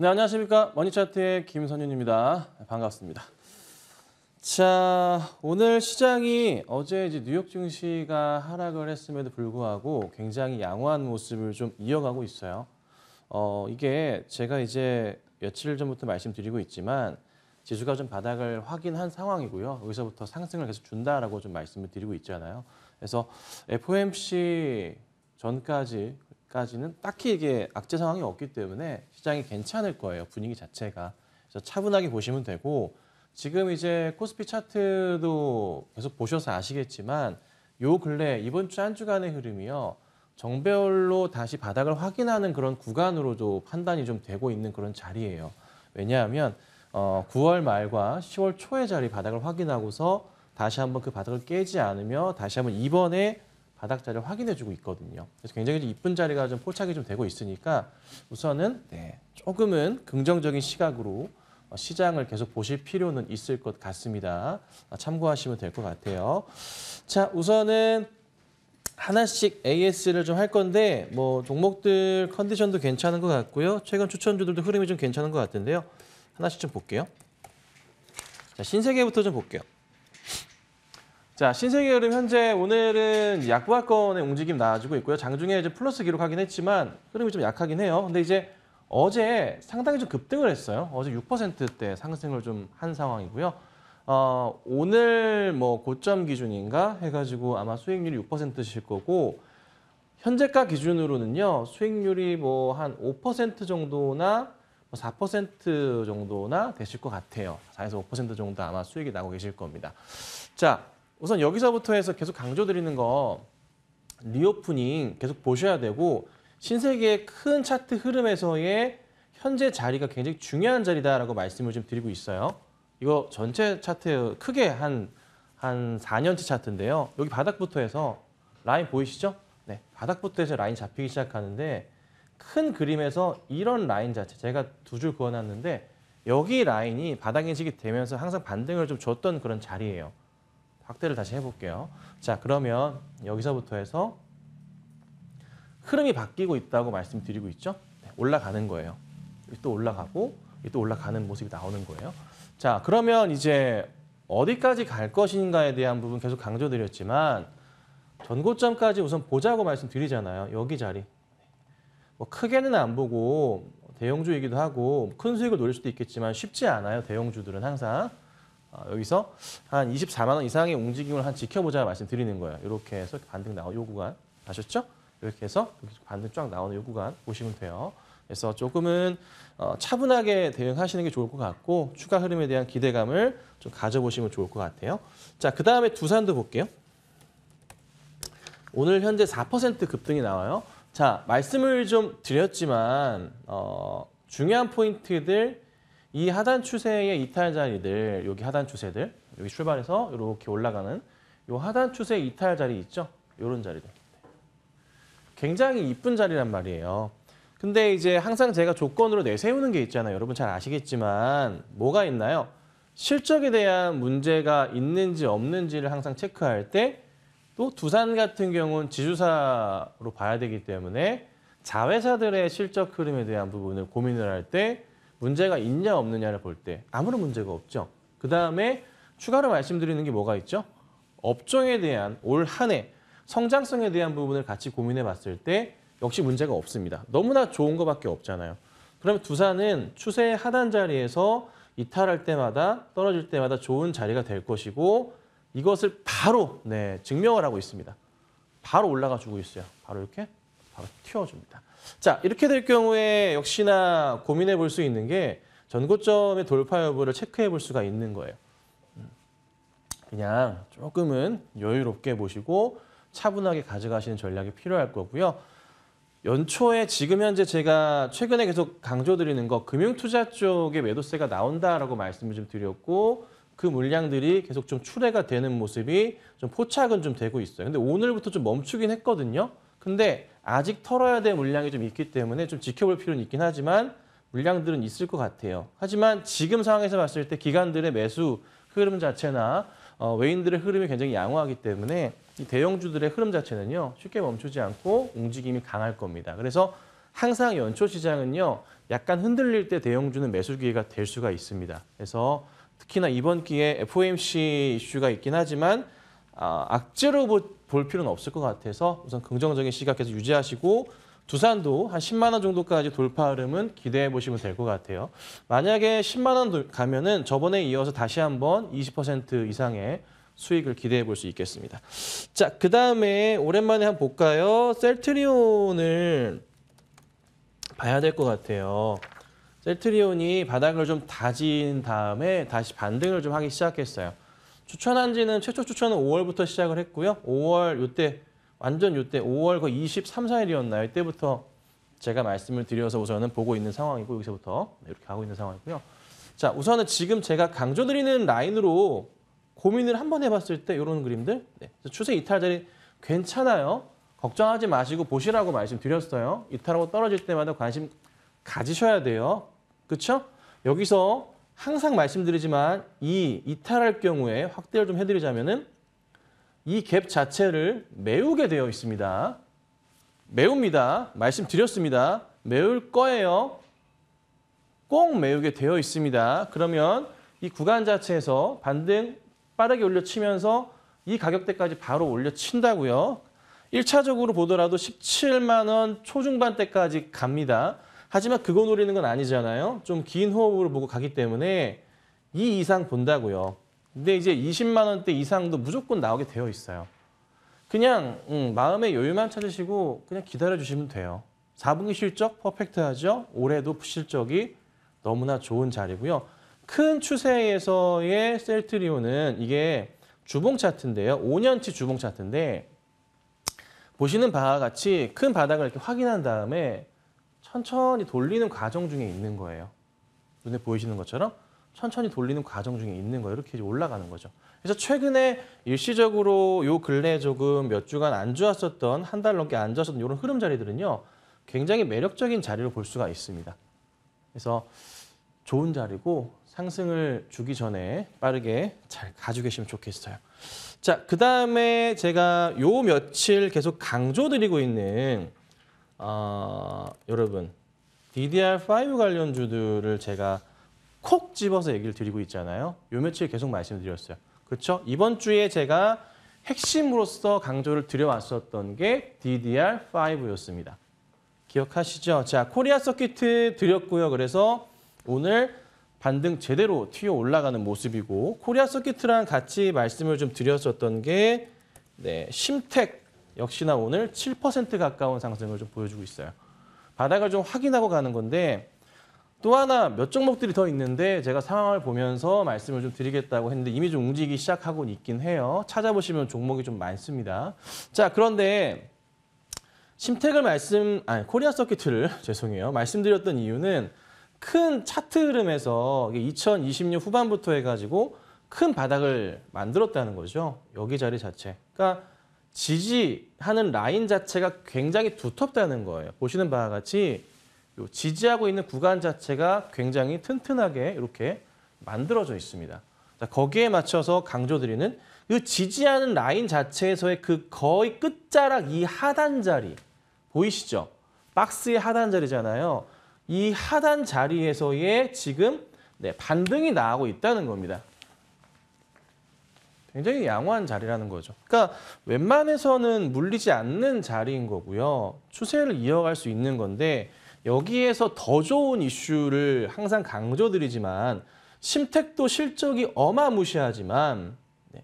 네, 안녕하십니까. 머니차트의 김선윤입니다. 네, 반갑습니다. 자, 오늘 시장이 어제 이제 뉴욕 증시가 하락을 했음에도 불구하고 굉장히 양호한 모습을 좀 이어가고 있어요. 어, 이게 제가 이제 며칠 전부터 말씀드리고 있지만 지수가 좀 바닥을 확인한 상황이고요. 여기서부터 상승을 계속 준다라고 좀 말씀을 드리고 있잖아요. 그래서 FOMC 전까지 까지는 딱히 이게 악재 상황이 없기 때문에 시장이 괜찮을 거예요. 분위기 자체가. 그래서 차분하게 보시면 되고 지금 이제 코스피 차트도 계속 보셔서 아시겠지만 요 근래 이번 주 한 주간의 흐름이요. 정배열로 다시 바닥을 확인하는 그런 구간으로도 판단이 좀 되고 있는 그런 자리예요. 왜냐하면 어, 9월 말과 10월 초의 자리 바닥을 확인하고서 다시 한번 그 바닥을 깨지 않으며 다시 한번 이번에 바닥자를 리 확인해주고 있거든요. 그래서 굉장히 이쁜 자리가 좀 포착이 좀 되고 있으니까 우선은 네, 조금은 긍정적인 시각으로 어, 시장을 계속 보실 필요는 있을 것 같습니다. 어, 참고하시면 될 것 같아요. 자, 우선은 하나씩 AS를 좀 할 건데 뭐 종목들 컨디션도 괜찮은 것 같고요. 최근 추천주들도 흐름이 좀 괜찮은 것 같은데요. 하나씩 좀 볼게요. 자, 신세계부터 좀 볼게요. 자 신세계 흐름 현재 오늘은 약부하권의 움직임 나아지고 있고요. 장중에 이제 플러스 기록하긴 했지만 흐름이 좀 약하긴 해요. 근데 이제 어제 상당히 좀 급등을 했어요. 어제 6%대 상승을 좀 한 상황이고요. 어, 오늘 뭐 고점 기준인가 해가지고 아마 수익률이 6%실 거고 현재가 기준으로는요 수익률이 뭐 한 5% 정도나 4% 뭐 정도나 되실 것 같아요. 4에서 5% 정도 아마 수익이 나고 계실 겁니다. 자, 우선 여기서부터 해서 계속 강조드리는 거 리오프닝 계속 보셔야 되고 신세계의 큰 차트 흐름에서의 현재 자리가 굉장히 중요한 자리다라고 말씀을 좀 드리고 있어요. 이거 전체 차트 크게 한, 한 4년치 차트인데요. 여기 바닥부터 해서 라인 보이시죠? 네, 바닥부터 해서 라인 잡히기 시작하는데 큰 그림에서 이런 라인 자체 제가 두 줄 그어놨는데 여기 라인이 바닥 인식이 되면서 항상 반등을 좀 줬던 그런 자리예요. 확대를 다시 해볼게요. 자 그러면 여기서부터 해서 흐름이 바뀌고 있다고 말씀드리고 있죠. 네, 올라가는 거예요. 또 올라가고 또 올라가는 모습이 나오는 거예요. 자 그러면 이제 어디까지 갈 것인가에 대한 부분 계속 강조드렸지만 전고점까지 우선 보자고 말씀드리잖아요. 여기 자리. 뭐 크게는 안 보고 대형주이기도 하고 큰 수익을 노릴 수도 있겠지만 쉽지 않아요. 대형주들은 항상. 아, 여기서 한 24만 원 이상의 움직임을 한 지켜보자 말씀드리는 거예요. 이렇게 해서 반등 나온요 구간 아셨죠? 이렇게 해서 반등 쫙 나오는 요 구간 보시면 돼요. 그래서 조금은 어, 차분하게 대응하시는 게 좋을 것 같고 추가 흐름에 대한 기대감을 좀 가져보시면 좋을 것 같아요. 자, 그 다음에 두산도 볼게요. 오늘 현재 4% 급등이 나와요. 자, 말씀을 좀 드렸지만 어, 중요한 포인트들 이 하단 추세의 이탈 자리들, 여기 하단 추세들, 여기 출발해서 이렇게 올라가는 이 하단 추세 이탈 자리 있죠? 이런 자리들. 굉장히 이쁜 자리란 말이에요. 근데 이제 항상 제가 조건으로 내세우는 게 있잖아요. 여러분 잘 아시겠지만 뭐가 있나요? 실적에 대한 문제가 있는지 없는지를 항상 체크할 때 또 두산 같은 경우는 지주사로 봐야 되기 때문에 자회사들의 실적 흐름에 대한 부분을 고민을 할때 문제가 있냐 없느냐를 볼 때 아무런 문제가 없죠. 그 다음에 추가로 말씀드리는 게 뭐가 있죠? 업종에 대한 올 한해 성장성에 대한 부분을 같이 고민해 봤을 때 역시 문제가 없습니다. 너무나 좋은 것밖에 없잖아요. 그러면 두산은 추세 하단 자리에서 이탈할 때마다 떨어질 때마다 좋은 자리가 될 것이고 이것을 바로 네, 증명을 하고 있습니다. 바로 올라가 주고 있어요. 바로 이렇게 바로 튀어줍니다. 자 이렇게 될 경우에 역시나 고민해 볼 수 있는 게 전고점의 돌파 여부를 체크해 볼 수가 있는 거예요. 그냥 조금은 여유롭게 보시고 차분하게 가져가시는 전략이 필요할 거고요. 연초에 지금 현재 제가 최근에 계속 강조드리는 거 금융투자 쪽에 매도세가 나온다라고 말씀을 좀 드렸고 그 물량들이 계속 좀 출회가 되는 모습이 좀 포착은 좀 되고 있어요. 근데 오늘부터 좀 멈추긴 했거든요. 근데 아직 털어야 될 물량이 좀 있기 때문에 좀 지켜볼 필요는 있긴 하지만 물량들은 있을 것 같아요. 하지만 지금 상황에서 봤을 때 기관들의 매수 흐름 자체나 어, 외인들의 흐름이 굉장히 양호하기 때문에 이 대형주들의 흐름 자체는요 쉽게 멈추지 않고 움직임이 강할 겁니다. 그래서 항상 연초 시장은요 약간 흔들릴 때 대형주는 매수 기회가 될 수가 있습니다. 그래서 특히나 이번 기에 FOMC 이슈가 있긴 하지만 아, 악재로 볼 필요는 없을 것 같아서 우선 긍정적인 시각 에서 유지하시고 두산도 한 10만 원 정도까지 돌파 흐름은 기대해 보시면 될 것 같아요. 만약에 10만 원 가면은 저번에 이어서 다시 한번 20% 이상의 수익을 기대해 볼 수 있겠습니다. 자, 그 다음에 오랜만에 한번 볼까요? 셀트리온을 봐야 될 것 같아요. 셀트리온이 바닥을 좀 다진 다음에 다시 반등을 좀 하기 시작했어요. 추천한 지는 최초 추천은 5월부터 시작을 했고요. 5월 요때 완전 요때 5월 그 23, 4일이었나요? 이때부터 제가 말씀을 드려서 우선은 보고 있는 상황이고 여기서부터 이렇게 하고 있는 상황이고요. 자 우선은 지금 제가 강조드리는 라인으로 고민을 한번 해봤을 때 이런 그림들 네. 추세 이탈자리 괜찮아요. 걱정하지 마시고 보시라고 말씀드렸어요. 이탈하고 떨어질 때마다 관심 가지셔야 돼요. 그렇죠? 여기서 항상 말씀드리지만 이 이탈할 경우에 확대를 좀 해드리자면은 이 갭 자체를 메우게 되어 있습니다. 매웁니다. 말씀드렸습니다. 매울 거예요. 꼭 매우게 되어 있습니다. 그러면 이 구간 자체에서 반등 빠르게 올려치면서 이 가격대까지 바로 올려친다고요. 1차적으로 보더라도 17만 원 초중반대까지 갑니다. 하지만 그거 노리는 건 아니잖아요. 좀 긴 호흡으로 보고 가기 때문에 이 이상 본다고요. 근데 이제 20만 원대 이상도 무조건 나오게 되어 있어요. 그냥 음, 마음의 여유만 찾으시고 그냥 기다려주시면 돼요. 4분기 실적 퍼펙트하죠. 올해도 실적이 너무나 좋은 자리고요. 큰 추세에서의 셀트리온은 이게 주봉 차트인데요. 5년치 주봉 차트인데 보시는 바와 같이 큰 바닥을 이렇게 확인한 다음에 천천히 돌리는 과정 중에 있는 거예요. 눈에 보이시는 것처럼 천천히 돌리는 과정 중에 있는 거예요. 이렇게 올라가는 거죠. 그래서 최근에 일시적으로 요 근래 조금 몇 주간 안 좋았었던 한 달 넘게 안 좋았었던 이런 흐름 자리들은요. 굉장히 매력적인 자리로 볼 수가 있습니다. 그래서 좋은 자리고 상승을 주기 전에 빠르게 잘 가지고 계시면 좋겠어요. 자, 그 다음에 제가 요 며칠 계속 강조드리고 있는 어, 여러분 DDR5 관련주들을 제가 콕 집어서 얘기를 드리고 있잖아요. 요 며칠 계속 말씀드렸어요. 그렇죠? 이번 주에 제가 핵심으로서 강조를 드려왔었던 게 DDR5였습니다. 기억하시죠? 자, 코리아 서킷트 드렸고요. 그래서 오늘 반등 제대로 튀어 올라가는 모습이고 코리아 서킷트랑 같이 말씀을 좀 드렸었던 게 네, 심텍 역시나 오늘 7% 가까운 상승을 좀 보여주고 있어요. 바닥을 좀 확인하고 가는 건데 또 하나 몇 종목들이 더 있는데 제가 상황을 보면서 말씀을 좀 드리겠다고 했는데 이미 좀 움직이기 시작하고 있긴 해요. 찾아보시면 종목이 좀 많습니다. 자 그런데 심택을 말씀 아니 코리아 서큐트를 죄송해요 말씀드렸던 이유는 큰 차트 흐름에서 2020년 후반부터 해가지고 큰 바닥을 만들었다는 거죠. 여기 자리 자체. 그러니까 지지하는 라인 자체가 굉장히 두텁다는 거예요. 보시는 바와 같이 지지하고 있는 구간 자체가 굉장히 튼튼하게 이렇게 만들어져 있습니다. 자, 거기에 맞춰서 강조드리는 그 지지하는 라인 자체에서의 그 거의 끝자락 이 하단 자리 보이시죠? 박스의 하단 자리잖아요. 이 하단 자리에서의 지금 네, 반등이 나오고 있다는 겁니다. 굉장히 양호한 자리라는 거죠. 그러니까 웬만해서는 물리지 않는 자리인 거고요. 추세를 이어갈 수 있는 건데 여기에서 더 좋은 이슈를 항상 강조드리지만 심택도 실적이 어마무시하지만 네.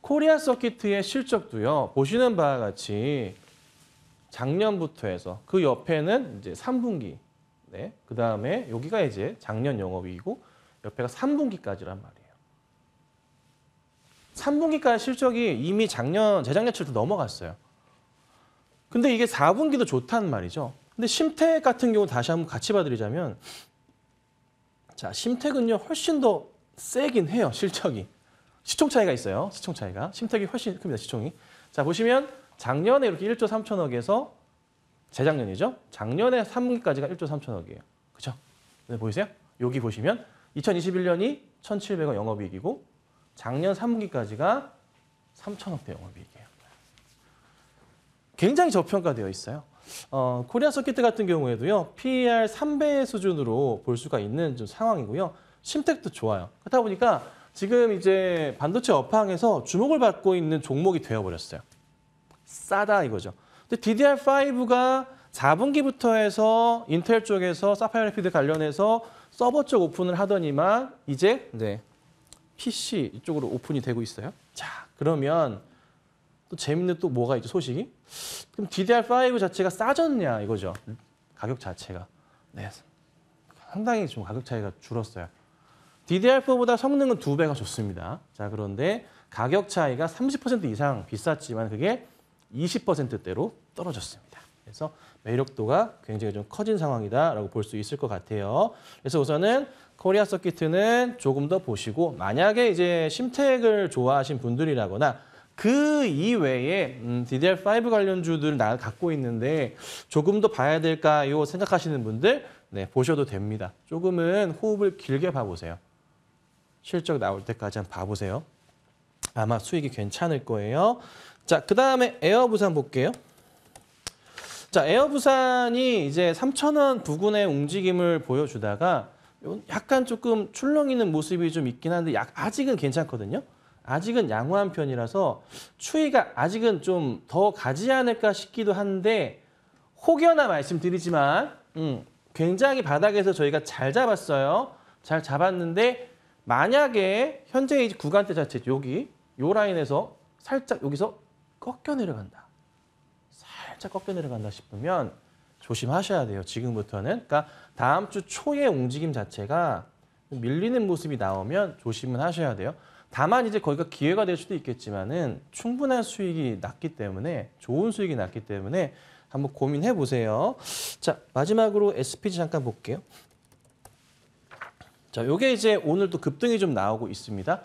코리아 서킷의 실적도요. 보시는 바와 같이 작년부터 해서 그 옆에는 이제 3분기. 네. 그다음에 여기가 이제 작년 영업이고 옆에가 3분기까지란 말이에요. 3분기까지 실적이 이미 작년, 재작년치도 넘어갔어요. 근데 이게 4분기도 좋단 말이죠. 근데 심택 같은 경우 다시 한번 같이 봐드리자면 자, 심택은요 훨씬 더 세긴 해요, 실적이. 시총 차이가 있어요, 시총 차이가. 심택이 훨씬 큽니다, 시총이. 자, 보시면 작년에 이렇게 1조 3천억에서 재작년이죠. 작년에 3분기까지가 1조 3천억이에요. 그죠? 네, 보이세요? 여기 보시면 2021년이 1,700억 영업이익이고 작년 3분기까지가 3천억대 영업이익이에요. 굉장히 저평가되어 있어요. 어, 코리아 서킷 같은 경우에도요. PER 3배 수준으로 볼 수가 있는 좀 상황이고요. 심택도 좋아요. 그렇다 보니까 지금 이제 반도체 업황에서 주목을 받고 있는 종목이 되어버렸어요. 싸다 이거죠. 근데 DDR5가 4분기부터 해서 인텔 쪽에서 사파이어 피드 관련해서 서버 쪽 오픈을 하더니만 이제 네. PC 이쪽으로 오픈이 되고 있어요. 자, 그러면 또 재밌는 또 뭐가 있죠, 소식이? 그럼 DDR5 자체가 싸졌냐 이거죠. 가격 자체가. 네. 상당히 좀 가격 차이가 줄었어요. DDR4보다 성능은 두 배가 좋습니다. 자, 그런데 가격 차이가 30% 이상 비쌌지만 그게 20%대로 떨어졌어요. 그래서 매력도가 굉장히 좀 커진 상황이다라고 볼 수 있을 것 같아요. 그래서 우선은 코리아 서킷은 조금 더 보시고 만약에 이제 심텍을 좋아하신 분들이라거나 그 이외에 음, DDR5 관련주들을 나 갖고 있는데 조금 더 봐야 될까요? 생각하시는 분들 네, 보셔도 됩니다. 조금은 호흡을 길게 봐보세요. 실적 나올 때까지 한번 봐보세요. 아마 수익이 괜찮을 거예요. 자, 그 다음에 에어부산 볼게요. 자, 에어부산이 이제 3천원 부근의 움직임을 보여주다가 약간 조금 출렁이는 모습이 좀 있긴 한데 약, 아직은 괜찮거든요. 아직은 양호한 편이라서 추위가 아직은 좀 더 가지 않을까 싶기도 한데 혹여나 말씀드리지만 음, 굉장히 바닥에서 저희가 잘 잡았어요. 잘 잡았는데 만약에 현재 이 구간대 자체 여기 요 라인에서 살짝 여기서 꺾여 내려간다. 살짝 꺾여 내려간다 싶으면 조심하셔야 돼요. 지금부터는. 그러니까 다음 주 초의 움직임 자체가 밀리는 모습이 나오면 조심은 하셔야 돼요. 다만 이제 거기가 기회가 될 수도 있겠지만은 충분한 수익이 났기 때문에 좋은 수익이 났기 때문에 한번 고민해 보세요. 자, 마지막으로 SPG 잠깐 볼게요. 자, 요게 이제 오늘도 급등이 좀 나오고 있습니다.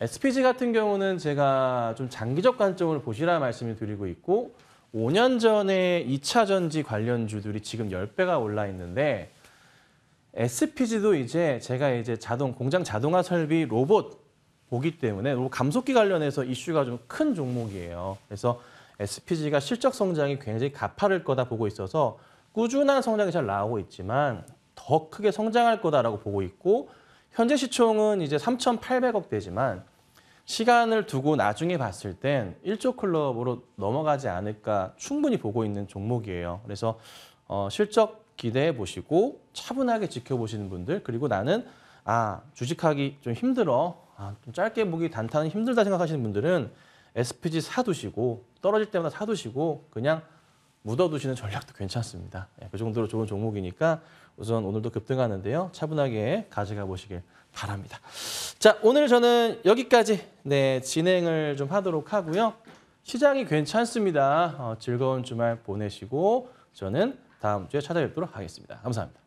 SPG 같은 경우는 제가 좀 장기적 관점을 보시라 말씀을 드리고 있고 5년 전에 2차 전지 관련주들이 지금 10배가 올라 있는데 SPG도 이제 제가 이제 자동 공장 자동화 설비 로봇 보기 때문에 로봇 감속기 관련해서 이슈가 좀 큰 종목이에요. 그래서 SPG가 실적 성장이 굉장히 가파를 거다 보고 있어서 꾸준한 성장이 잘 나오고 있지만 더 크게 성장할 거다라고 보고 있고 현재 시총은 이제 3,800억 대지만 시간을 두고 나중에 봤을 땐 1조 클럽으로 넘어가지 않을까 충분히 보고 있는 종목이에요. 그래서 어, 실적 기대해 보시고 차분하게 지켜보시는 분들 그리고 나는 아 주식하기 좀 힘들어 아, 좀 짧게 보기 단타는 힘들다 생각하시는 분들은 SPG 사두시고 떨어질 때마다 사두시고 그냥 묻어두시는 전략도 괜찮습니다. 예, 그 정도로 좋은 종목이니까 우선 오늘도 급등하는데요. 차분하게 가져가 보시길 바랍니다. 자, 오늘 저는 여기까지 네, 진행을 좀 하도록 하고요. 시장이 괜찮습니다. 어, 즐거운 주말 보내시고 저는 다음 주에 찾아뵙도록 하겠습니다. 감사합니다.